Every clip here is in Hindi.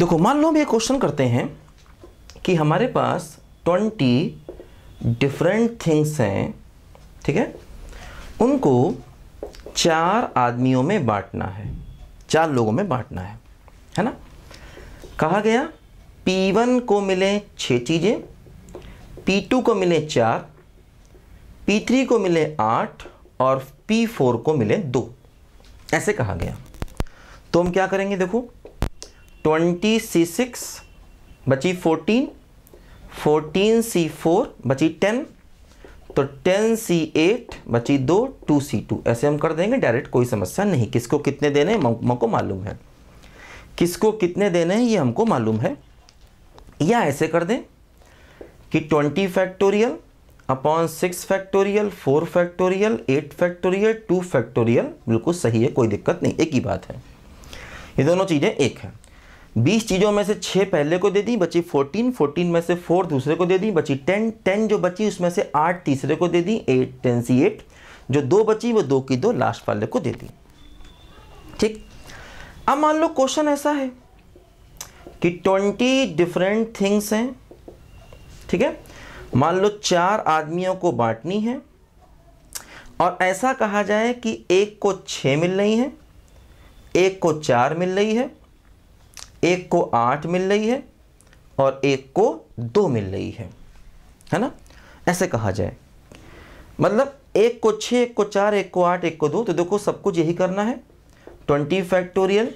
देखो मान लो हम ये क्वेश्चन करते हैं कि हमारे पास ट्वेंटी डिफरेंट थिंग्स हैं ठीक है उनको चार आदमियों में बांटना है चार लोगों में बांटना है है ना कहा गया P1 को मिले छ चीज़ें P2 को मिले चार P3 को मिले आठ और P4 को मिले दो ऐसे कहा गया तो हम क्या करेंगे देखो ट्वेंटी सी सिक्स बची फोर्टीन फोर्टीन सी फोर बची टेन तो टेन सी एट बची दो टू सी टू ऐसे हम कर देंगे डायरेक्ट कोई समस्या नहीं किसको कितने देने हमको मालूम है किसको कितने देने हैं ये हमको मालूम है या ऐसे कर दें कि twenty factorial upon six factorial four factorial eight factorial two factorial बिल्कुल सही है कोई दिक्कत नहीं एक ही बात है ये दोनों चीज़ें एक हैं बीस चीज़ों में से छः पहले को दे दी बची फोर्टीन फोर्टीन में से फोर दूसरे को दे दी बची टेन टेन जो बची उसमें से आठ तीसरे को दे दी एट टेन सी एट जो दो बची वो दो की दो लास्ट वाले को दे दी ठीक अब मान लो क्वेश्चन ऐसा है कि ट्वेंटी डिफरेंट थिंग्स हैं ठीक है मान लो चार आदमियों को बांटनी है और ऐसा कहा जाए कि एक को छ मिल रही है एक को चार मिल रही है एक को आठ मिल रही है और एक को दो मिल रही है है ना ऐसे कहा जाए मतलब एक को छः एक को चार एक को आठ एक को दो तो देखो सब कुछ यही करना है twenty factorial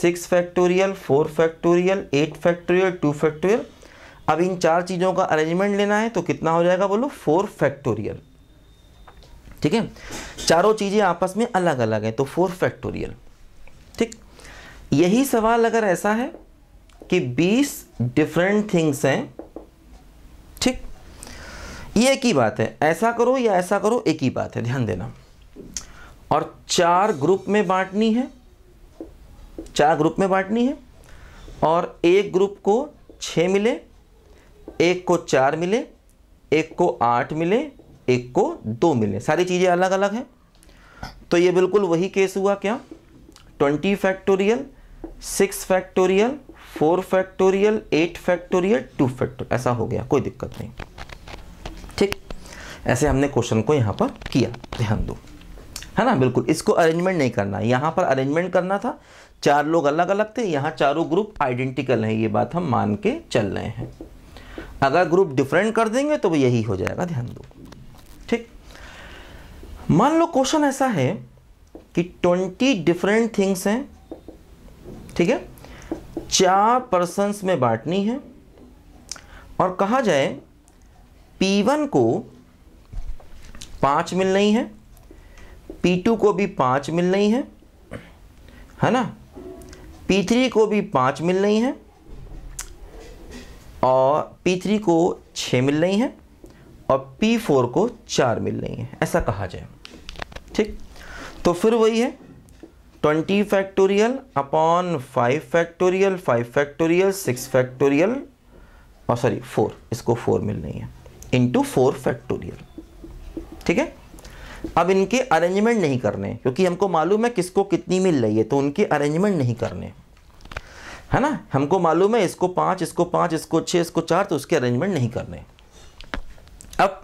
six factorial four factorial eight factorial two factorial अब इन चार चीज़ों का अरेंजमेंट लेना है तो कितना हो जाएगा बोलो फोर फैक्टोरियल ठीक है चारों चीज़ें आपस में अलग अलग हैं तो फोर फैक्टोरियल यही सवाल अगर ऐसा है कि 20 डिफरेंट थिंग्स हैं ठीक ये एक ही बात है ऐसा करो या ऐसा करो एक ही बात है ध्यान देना और चार ग्रुप में बांटनी है चार ग्रुप में बांटनी है और एक ग्रुप को छ मिले एक को चार मिले एक को आठ मिले एक को दो मिले सारी चीज़ें अलग अलग हैं तो ये बिल्कुल वही केस हुआ क्या twenty factorial six factorial four factorial eight factorial two factorial ऐसा हो गया कोई दिक्कत नहीं ठीक ऐसे हमने क्वेश्चन को यहाँ पर किया ध्यान दो है ना बिल्कुल इसको अरेंजमेंट नहीं करना यहाँ पर अरेंजमेंट करना था चार लोग अलग अलग थे यहाँ चारों ग्रुप आइडेंटिकल हैं ये बात हम मान के चल रहे हैं अगर ग्रुप डिफरेंट कर देंगे तो यही हो जाएगा ध्यान दो ठीक मान लो क्वेश्चन ऐसा है कि ट्वेंटी डिफरेंट थिंग्स हैं ठीक है चार पर्सन्स में बांटनी है और कहा जाए P1 को पाँच मिल रही है P2 को भी पाँच मिल रही है है ना P3 को भी पाँच मिल रही है और P3 को छ मिल रही है और P4 को चार मिल रही है ऐसा कहा जाए ठीक तो फिर वही है twenty factorial upon five factorial five factorial six factorial और सॉरी फोर इसको फोर मिल रही है इंटू फोर फैक्टोरियल ठीक है अब इनके अरेंजमेंट नहीं करने क्योंकि हमको मालूम है किसको कितनी मिल रही है तो उनके अरेंजमेंट नहीं करने है ना हमको मालूम है इसको पाँच इसको पाँच इसको छः इसको चार तो उसके अरेंजमेंट नहीं करने अब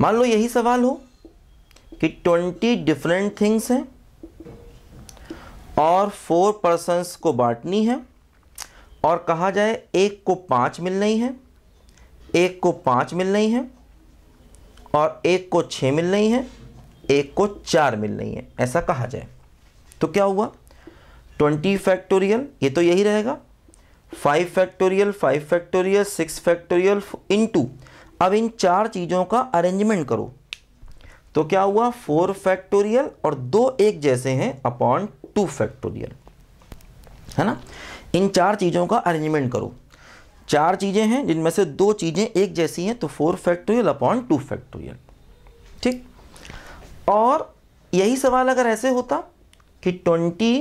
मान लो यही सवाल हो कि ट्वेंटी डिफरेंट थिंग्स हैं और फोर पर्सनस को बांटनी है और कहा जाए एक को पाँच मिल रही है एक को पाँच मिल रही है और एक को छः मिल रही है एक को चार मिल रही है ऐसा कहा जाए तो क्या हुआ ट्वेंटी फैक्टोरियल ये तो यही रहेगा five factorial five factorial six factorial into अब इन चार चीज़ों का अरेंजमेंट करो तो क्या हुआ फोर फैक्टोरियल और दो एक जैसे हैं अपॉन टू फैक्टोरियल है ना इन चार चीज़ों का अरेंजमेंट करो चार चीज़ें हैं जिनमें से दो चीज़ें एक जैसी हैं तो four factorial upon two factorial ठीक और यही सवाल अगर ऐसे होता कि ट्वेंटी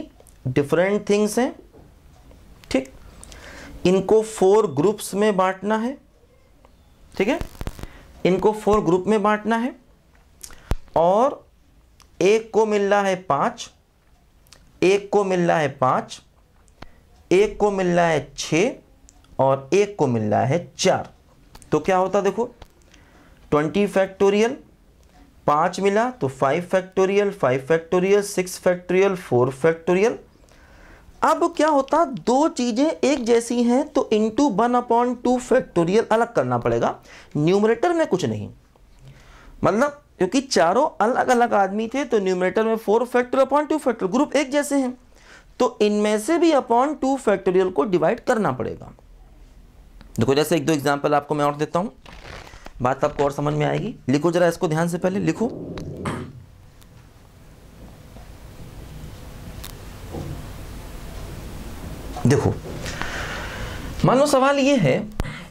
डिफरेंट थिंग्स हैं ठीक इनको फोर ग्रुप्स में बांटना है ठीक है इनको फोर ग्रुप में बांटना है और एक को मिल रहा है पाँच एक को मिल रहा है पाँच एक को मिल रहा है छः और एक को मिल रहा है चार तो क्या होता देखो ट्वेंटी फैक्टोरियल पाँच मिला तो five factorial five factorial six factorial four factorial अब क्या होता दो चीज़ें एक जैसी हैं तो into one upon two factorial अलग करना पड़ेगा न्यूमरेटर में कुछ नहीं मतलब क्योंकि चारों अलग अलग आदमी थे तो न्यूमरेटर में four factor upon two factor group एक जैसे हैं तो इनमें से भी अपॉन टू फैक्टोरियल को डिवाइड करना पड़ेगा देखो जैसे एक दो एग्जाम्पल आपको मैं और देता हूँ बात आपको और समझ में आएगी लिखो जरा इसको ध्यान से पहले लिखो देखो मान लो सवाल ये है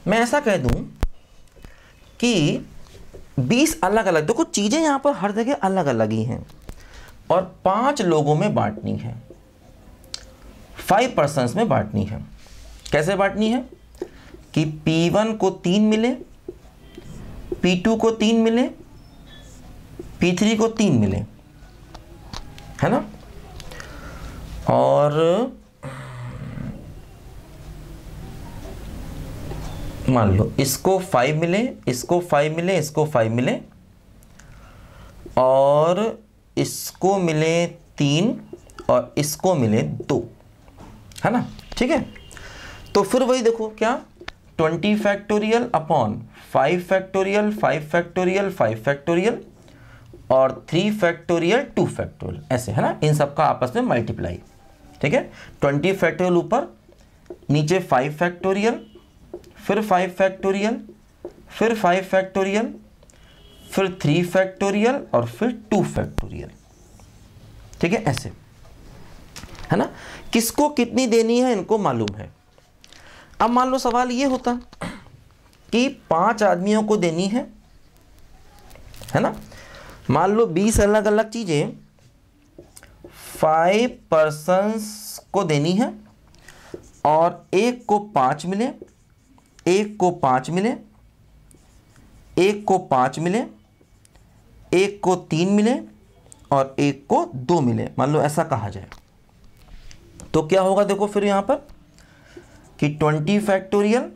मैं ऐसा कह दूं कि बीस अलग अलग देखो चीज़ें यहां पर हर जगह अलग अलग ही हैं और पांच लोगों में बांटनी है फाइव पर्सन में बांटनी है कैसे बांटनी है कि P1 को तीन मिले P2 को तीन मिले P3 को तीन मिले है ना और मान लो इसको फाइव मिले इसको फाइव मिले इसको फाइव मिले और इसको मिले तीन और इसको मिले दो है ना ठीक है तो फिर वही देखो क्या twenty factorial upon five factorial five factorial five factorial और थ्री फैक्टोरियल टू फैक्टोरियल ऐसे है ना इन सबका आपस में मल्टीप्लाई ठीक है ट्वेंटी फैक्टोरियल ऊपर नीचे फाइव फैक्टोरियल फिर फाइव फैक्टोरियल फिर फाइव फैक्टोरियल फिर थ्री फैक्टोरियल और फिर टू फैक्टोरियल ठीक है ऐसे है ना किसको कितनी देनी है इनको मालूम है अब मान लो सवाल ये होता कि पांच आदमियों को देनी है है ना मान लो बीस अलग अलग चीज़ें फाइव पर्सन को देनी है और एक को पांच मिले एक को पाँच मिले एक को पाँच मिले एक को तीन मिले और एक को दो मिले मान लो ऐसा कहा जाए तो क्या होगा देखो फिर यहाँ पर कि twenty factorial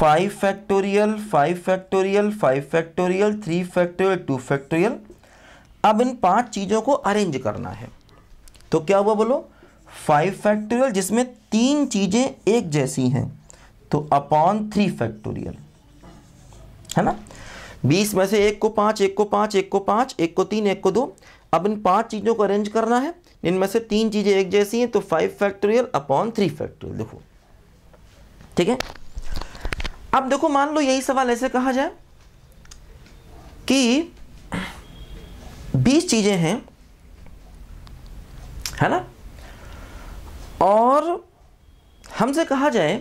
five factorial five factorial five factorial three factorial two factorial अब इन पांच चीज़ों को अरेंज करना है तो क्या हुआ बोलो फाइव फैक्टोरियल जिसमें तीन चीज़ें एक जैसी हैं तो अपॉन थ्री फैक्टोरियल है ना बीस में से एक को पांच एक को पांच एक को पांच एक को तीन एक को दो अब इन पांच चीज़ों को अरेंज करना है इनमें से तीन चीज़ें एक जैसी हैं तो five factorial upon three factorial देखो ठीक है अब देखो मान लो यही सवाल ऐसे कहा जाए कि बीस चीज़ें हैं है ना और हमसे कहा जाए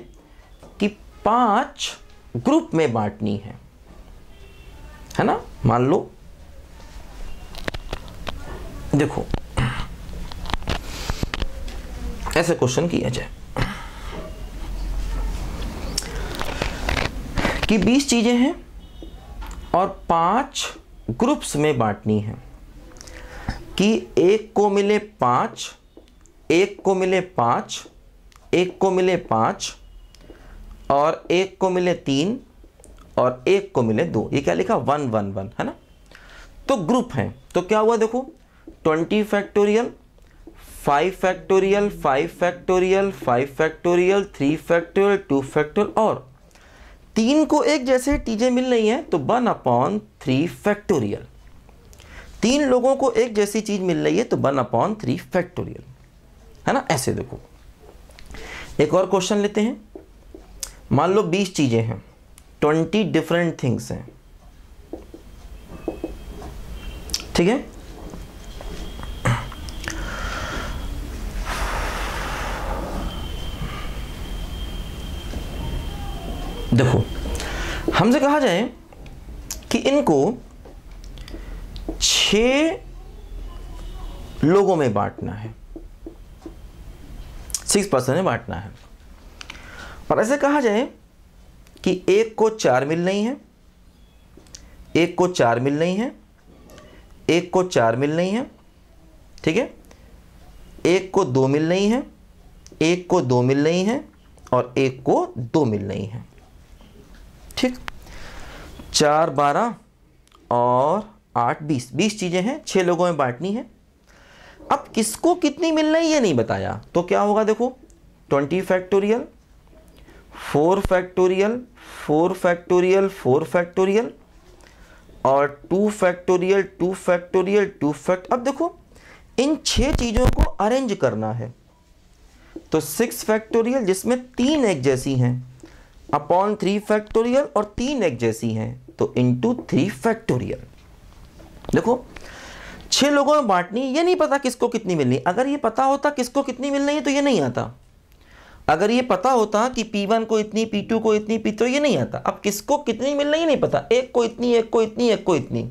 पांच ग्रुप में बांटनी है है ना मान लो देखो ऐसे क्वेश्चन किया जाए कि 20 चीजें हैं और पांच ग्रुप्स में बांटनी है कि एक को मिले पांच एक को मिले पांच एक को मिले पांच और एक को मिले तीन और एक को मिले दो ये क्या लिखा वन वन वन है ना तो ग्रुप हैं तो क्या हुआ देखो twenty factorial five factorial five factorial five factorial three factorial two factorial और तीन को एक जैसे टीजे मिल रही हैं तो वन अपॉन थ्री फैक्टोरियल तीन लोगों को एक जैसी चीज़ मिल रही है तो वन अपॉन थ्री फैक्टोरियल है ना ऐसे देखो एक और क्वेश्चन लेते हैं मान लो बीस चीज़ें हैं ट्वेंटी डिफरेंट थिंग्स हैं ठीक है देखो हमसे कहा जाए कि इनको छ लोगों में बांटना है सिक्स पर्सन में बांटना है और ऐसे कहा जाए कि एक को चार मिल नहीं है एक को चार मिल नहीं है एक को चार मिल नहीं है ठीक है एक को दो मिल नहीं है एक को दो मिल नहीं है और एक को दो मिल नहीं है ठीक चार बारह और आठ बीस बीस चीज़ें हैं छः लोगों में बांटनी है अब किसको कितनी मिलना है ये नहीं बताया तो क्या होगा देखो twenty factorial four factorial four factorial four factorial और two factorial two factorial two fact अब देखो इन छह चीज़ों को अरेंज करना है तो सिक्स फैक्टोरियल जिसमें तीन एक जैसी हैं अपॉन थ्री फैक्टोरियल और तीन एक जैसी हैं तो इनटू थ्री फैक्टोरियल देखो छह लोगों में बांटनी ये नहीं पता किसको कितनी मिलनी अगर ये पता होता किसको कितनी मिलनी है तो ये नहीं आता अगर ये पता होता कि P1 को इतनी P2 को इतनी P3 ये नहीं आता अब किसको कितनी मिलना ही नहीं पता एक को इतनी एक को इतनी एक को इतनी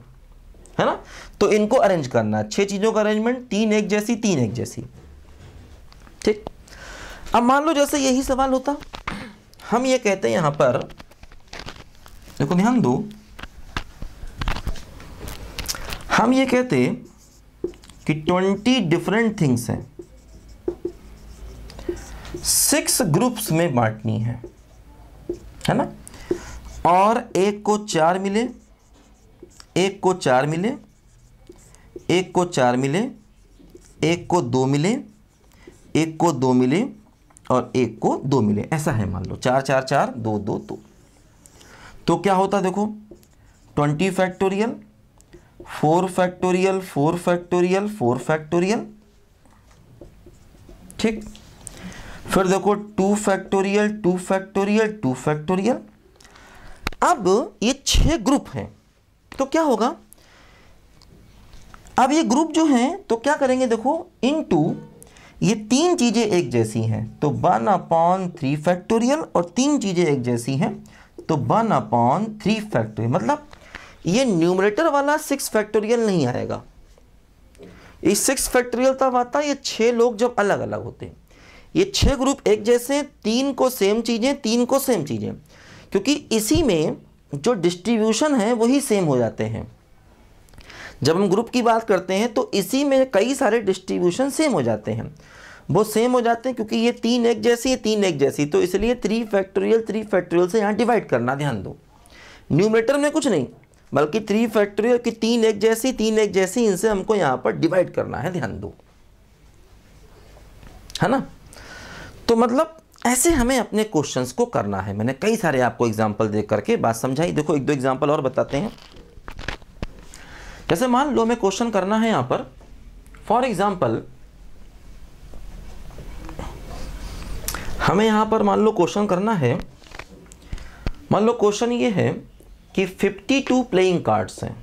है ना तो इनको अरेंज करना छह चीज़ों का अरेंजमेंट तीन एक जैसी तीन एक जैसी ठीक अब मान लो जैसे यही सवाल होता हम ये कहते हैं यहां पर देखो ध्यान दो हम ये कहते कि ट्वेंटी डिफरेंट थिंग्स हैं सिक्स ग्रुप्स में बांटनी है है ना और एक को चार मिले एक को चार मिले एक को चार मिले एक को दो मिले एक को दो मिले और एक को दो मिले ऐसा है मान लो चार चार चार दो दो दो तो क्या होता देखो twenty factorial four factorial four factorial four factorial ठीक फिर देखो two factorial two factorial two factorial अब ये छह ग्रुप हैं तो क्या होगा अब ये ग्रुप जो हैं तो क्या करेंगे देखो इन टू ये तीन चीज़ें एक जैसी हैं तो वन अपॉन थ्री फैक्टोरियल और तीन चीज़ें एक जैसी हैं तो वन अपॉन थ्री फैक्टोरियल मतलब ये न्यूमरेटर वाला सिक्स फैक्टोरियल नहीं आएगा ये सिक्स फैक्टोरियल तब आता है ये छह लोग जब अलग अलग होते हैं ये छह ग्रुप एक जैसे तीन को सेम चीज़ें तीन को सेम चीज़ें क्योंकि इसी में जो डिस्ट्रीब्यूशन है वही सेम हो जाते हैं जब हम ग्रुप की बात करते हैं तो इसी में कई सारे डिस्ट्रीब्यूशन सेम हो जाते हैं वो सेम हो जाते हैं क्योंकि ये तीन एक जैसी है तीन एक जैसी तो इसलिए थ्री फैक्टोरियल थ्री फैक्टोरियल से यहाँ डिवाइड करना ध्यान दो न्यूमेटर में कुछ नहीं बल्कि थ्री फैक्टोरियल की तीन एक जैसी तीन एक जैसी इनसे हमको यहाँ पर डिवाइड करना है ध्यान दो है ना तो मतलब ऐसे हमें अपने क्वेश्चंस को करना है मैंने कई सारे आपको एग्जाम्पल दे करके बात समझाई देखो एक दो एग्जाम्पल और बताते हैं जैसे मान लो मैं क्वेश्चन करना है यहां पर फॉर एग्जाम्पल हमें यहां पर मान लो क्वेश्चन करना है मान लो क्वेश्चन ये है कि 52 प्लेइंग कार्ड्स हैं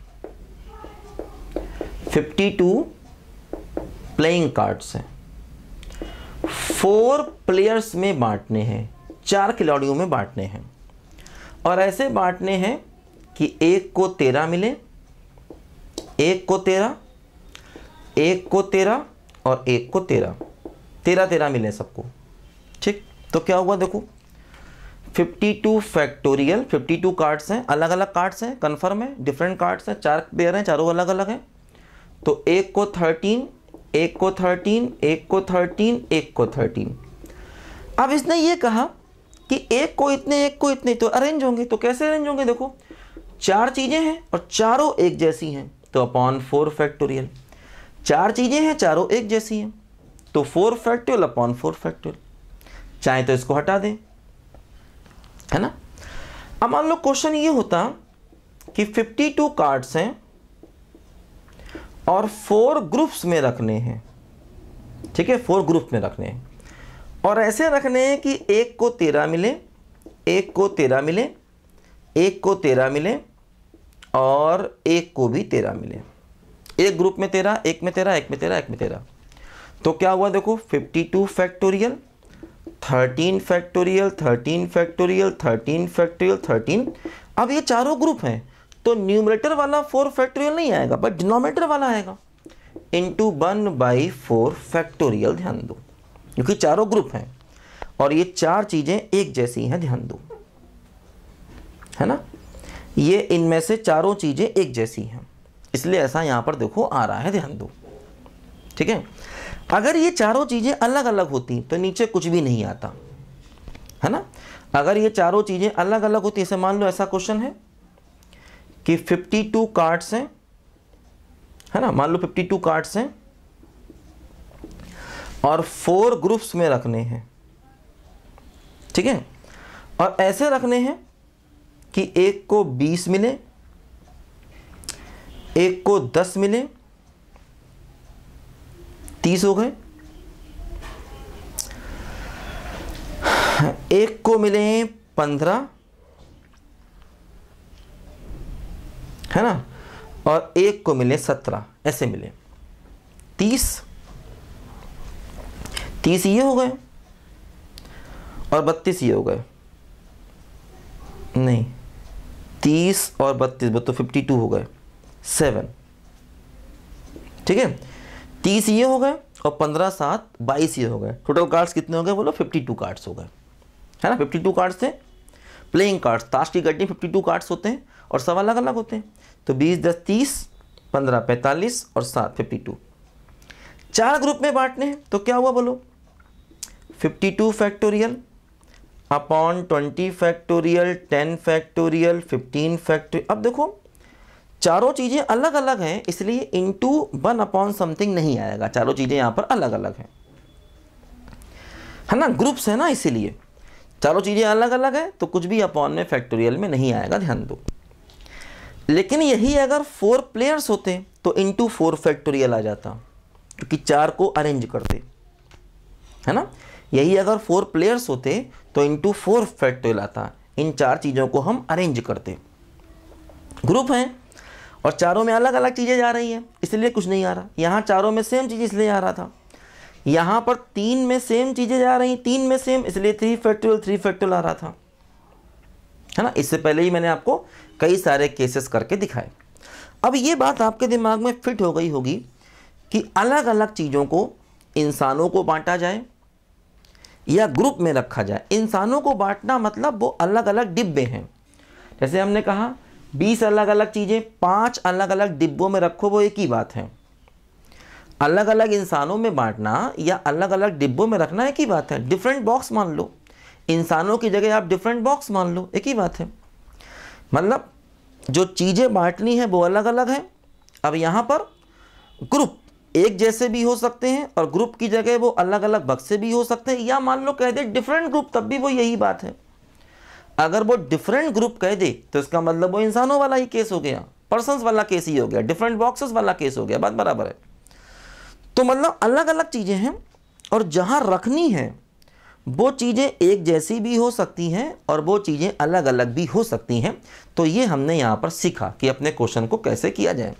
52 प्लेइंग कार्ड्स हैं फोर प्लेयर्स में बांटने हैं चार खिलाड़ियों में बांटने हैं और ऐसे बांटने हैं कि एक को तेरह मिले एक को तेरह एक को तेरह और एक को तेरह तेरह तेरह मिले सबको ठीक तो क्या हुआ देखो 52 फैक्टोरियल 52 कार्ड्स हैं अलग अलग कार्ड्स हैं कन्फर्म है डिफरेंट कार्ड्स हैं चार प्लेयर हैं चारों अलग अलग हैं तो एक को थर्टीन एक को थर्टीन एक को थर्टीन एक को थर्टीन अब इसने ये कहा कि एक को इतने एक को इतने तो अरेंज होंगे तो कैसे अरेंज होंगे देखो चार चीज़ें हैं और चारों एक जैसी हैं तो अपॉन फोर फैक्टोरियल चार चीज़ें हैं चारों एक जैसी हैं तो four factorial upon four factorial चाहे तो इसको हटा दें है ना अब मान लो क्वेश्चन ये होता कि 52 कार्ड्स हैं और फोर ग्रुप्स में रखने हैं ठीक है फोर ग्रुप में रखने हैं और ऐसे रखने हैं कि एक को तेरह मिले एक को तेरह मिले एक को तेरह मिले और एक को भी तेरह मिले एक ग्रुप में तेरह एक में तेरह एक में तेरह एक में तेरह तो क्या हुआ देखो fifty two factorial thirteen factorial thirteen factorial thirteen factorial thirteen अब ये चारों ग्रुप हैं तो न्यूमरेटर वाला फोर फैक्टोरियल नहीं आएगा बट डिनोमेटर वाला आएगा into one by four factorial ध्यान दो क्योंकि चारों ग्रुप हैं और ये चार चीज़ें एक जैसी हैं ध्यान दो है ना ये इनमें से चारों चीज़ें एक जैसी हैं इसलिए ऐसा यहां पर देखो आ रहा है ध्यान दो ठीक है अगर ये चारों चीज़ें अलग अलग होती तो नीचे कुछ भी नहीं आता है ना अगर ये चारों चीज़ें अलग अलग होती ऐसे मान लो ऐसा क्वेश्चन है कि 52 कार्ड्स हैं है ना मान लो 52 कार्ड्स हैं और फोर ग्रुप्स में रखने हैं ठीक है और ऐसे रखने हैं कि एक को 20 मिले एक को 10 मिले 30 हो गए एक को मिले 15 है ना और एक को मिले सत्रह ऐसे मिले तीस तीस ये हो गए और बत्तीस ये हो गए नहीं तीस और बत्तीस बत्तो फिफ्टी टू हो गए सेवन ठीक है तीस ये हो गए और पंद्रह सात बाईस ये हो गए टोटल कार्ड्स कितने हो गए बोलो फिफ्टी टू कार्ड्स हो गए है ना फिफ्टी टू कार्ड्स थे प्लेइंग कार्ड्स ताश की गड्डी फिफ्टी टू कार्ड्स होते हैं और सब अलग अलग होते हैं तो बीस दस तीस पंद्रह पैंतालीस और सात फिफ्टी टू चार ग्रुप में बांटने हैं तो क्या हुआ बोलो fifty two factorial upon twenty factorial ten factorial fifteen factorial अब देखो चारों चीज़ें अलग अलग हैं इसलिए टू वन अपॉन समथिंग नहीं आएगा चारों चीज़ें यहाँ पर अलग अलग हैं है ना ग्रुप्स है ना इसीलिए चारों चीज़ें अलग अलग हैं तो कुछ भी अपॉन में फैक्टोरियल में नहीं आएगा ध्यान दो लेकिन यही अगर फोर प्लेयर्स होते तो टू फोर फैक्टोरियल आ जाता क्योंकि चार को अरेंज करते है ना यही अगर फोर प्लेयर्स होते तो टू फोर फैक्टोरियल आता इन चार चीज़ों को हम अरेंज करते ग्रुप हैं और चारों में अलग अलग चीज़ें जा रही हैं इसलिए कुछ नहीं आ रहा यहाँ चारों में सेम चीज़ इसलिए आ रहा था यहाँ पर तीन में सेम चीज़ें जा रही तीन में सेम इसलिए थ्री फैक्टोरियल थ्री फैक्टोरियल आ रहा था है ना इससे पहले ही मैंने आपको कई सारे केसेस करके दिखाए अब ये बात आपके दिमाग में फिट हो गई होगी कि अलग अलग चीज़ों को इंसानों को बांटा जाए या ग्रुप में रखा जाए इंसानों को बांटना मतलब वो अलग अलग डिब्बे हैं जैसे हमने कहा बीस अलग अलग चीज़ें पाँच अलग अलग डिब्बों में रखो वो एक ही बात है अलग अलग इंसानों में बांटना या अलग अलग डिब्बों में रखना एक ही बात है डिफरेंट बॉक्स मान लो इंसानों की जगह आप डिफरेंट बॉक्स मान लो एक ही बात है मतलब जो चीज़ें बांटनी है वो अलग अलग हैं अब यहाँ पर ग्रुप एक जैसे भी हो सकते हैं और ग्रुप की जगह वो अलग अलग बक्से भी हो सकते हैं या मान लो कह दे डिफरेंट ग्रुप तब भी वो यही बात है अगर वो डिफरेंट ग्रुप कह दे तो इसका मतलब वो इंसानों वाला ही केस हो गया पर्सनस वाला केस ही हो गया डिफरेंट बॉक्सेस वाला केस हो गया बात बराबर है तो मतलब अलग अलग चीज़ें हैं और जहाँ रखनी है वो चीज़ें एक जैसी भी हो सकती हैं और वो चीज़ें अलग अलग भी हो सकती हैं तो ये हमने यहाँ पर सीखा कि अपने क्वेश्चन को कैसे किया जाए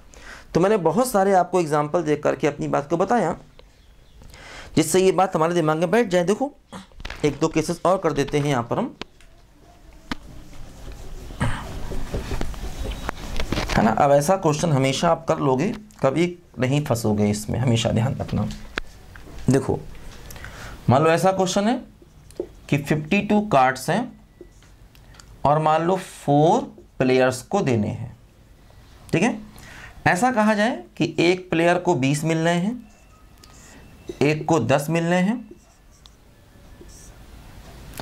तो मैंने बहुत सारे आपको एग्जाम्पल देख करके अपनी बात को बताया जिससे ये बात हमारे दिमाग में बैठ जाए देखो एक दो केसेस और कर देते हैं यहाँ पर हम है ना अब ऐसा क्वेश्चन हमेशा आप कर लोगे कभी नहीं फंसोगे इसमें हमेशा ध्यान रखना देखो मान लो ऐसा क्वेश्चन है कि 52 कार्ड्स हैं और मान लो फोर प्लेयर्स को देने हैं ठीक है ऐसा कहा जाए कि एक प्लेयर को 20 मिल रहे हैं एक को 10 मिल रहे हैं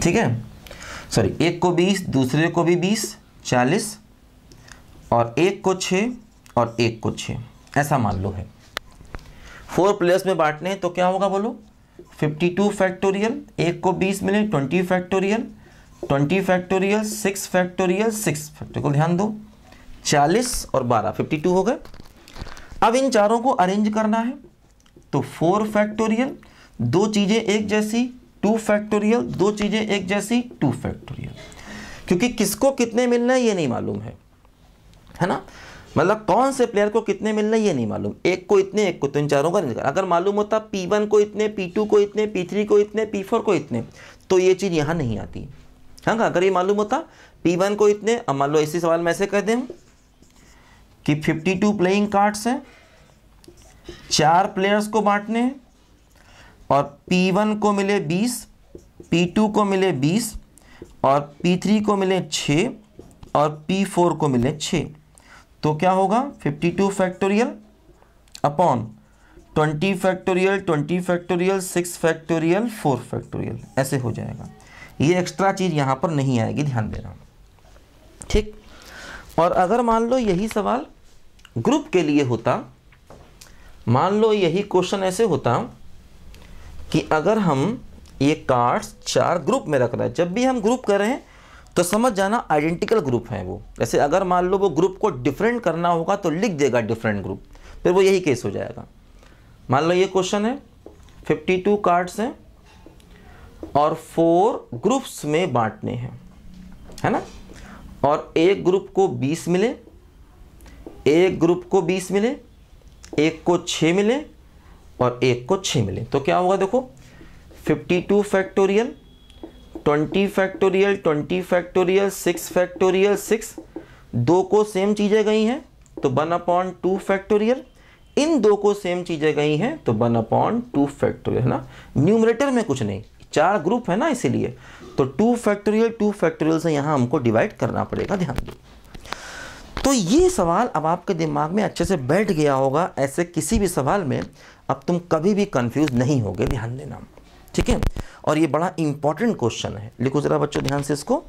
ठीक है सॉरी एक को 20 दूसरे को भी 20 40 और एक को छः और एक को छः ऐसा मान लो है फोर प्लेयर्स में बांटने तो क्या होगा बोलो 52 फैक्टोरियल एक को 20 मिले 20 फैक्टोरियल 20 फैक्टोरियल 6 फैक्टोरियल 6 फैक्टोरियल ध्यान दो 40 और 12 52 हो गए अब इन चारों को अरेंज करना है तो फोर फैक्टोरियल दो चीज़ें एक जैसी टू फैक्टोरियल दो चीज़ें एक जैसी टू फैक्टोरियल क्योंकि किसको कितने मिलना है ये नहीं मालूम है है ना मतलब कौन से प्लेयर को कितने मिलने ये नहीं मालूम एक को इतने एक को तो इन चारों का नहीं अगर मालूम होता पी वन को इतने पी टू को इतने पी थ्री को इतने पी फोर को इतने तो ये चीज़ यहाँ नहीं आती है ना अगर ये मालूम होता पी वन को इतने अब मान लो इसी सवाल में ऐसे कह दें कि फिफ्टी टू प्लेइंग कार्ड्स हैं चार प्लेयर्स को बांटने और पी वन को मिले बीस पी टू को मिले बीस और पी थ्री को मिले छः और पी फोर को मिले छः तो क्या होगा 52 factorial upon 20 factorial 20 factorial 6 factorial 4 factorial ऐसे हो जाएगा ये एक्स्ट्रा चीज़ यहाँ पर नहीं आएगी ध्यान देना ठीक और अगर मान लो यही सवाल ग्रुप के लिए होता मान लो यही क्वेश्चन ऐसे होता कि अगर हम ये कार्ड्स चार ग्रुप में रख रहे हैं जब भी हम ग्रुप कर रहे हैं तो समझ जाना आइडेंटिकल ग्रुप है वो जैसे अगर मान लो वो ग्रुप को डिफरेंट करना होगा तो लिख देगा डिफरेंट ग्रुप फिर वो यही केस हो जाएगा मान लो ये क्वेश्चन है 52 कार्ड्स हैं और फोर ग्रुप्स में बांटने हैं है ना और एक ग्रुप को 20 मिले एक ग्रुप को 20 मिले एक को 6 मिले और एक को 6 मिले तो क्या होगा देखो 52 factorial twenty factorial twenty factorial six factorial six दो को सेम चीज़ें गई हैं तो वन अपॉन टू फैक्टोरियल इन दो को सेम चीज़ें गई हैं तो वन अपॉन टू फैक्टोरियल है ना न्यूमरेटर में कुछ नहीं चार ग्रुप है ना इसीलिए तो टू फैक्टोरियल टू फैक्टोरियल से यहाँ हमको डिवाइड करना पड़ेगा ध्यान दो तो ये सवाल अब आपके दिमाग में अच्छे से बैठ गया होगा ऐसे किसी भी सवाल में अब तुम कभी भी कन्फ्यूज नहीं होगे ध्यान देना ठीक है और ये बड़ा इंपॉर्टेंट क्वेश्चन है लिखो ज़रा बच्चों ध्यान से इसको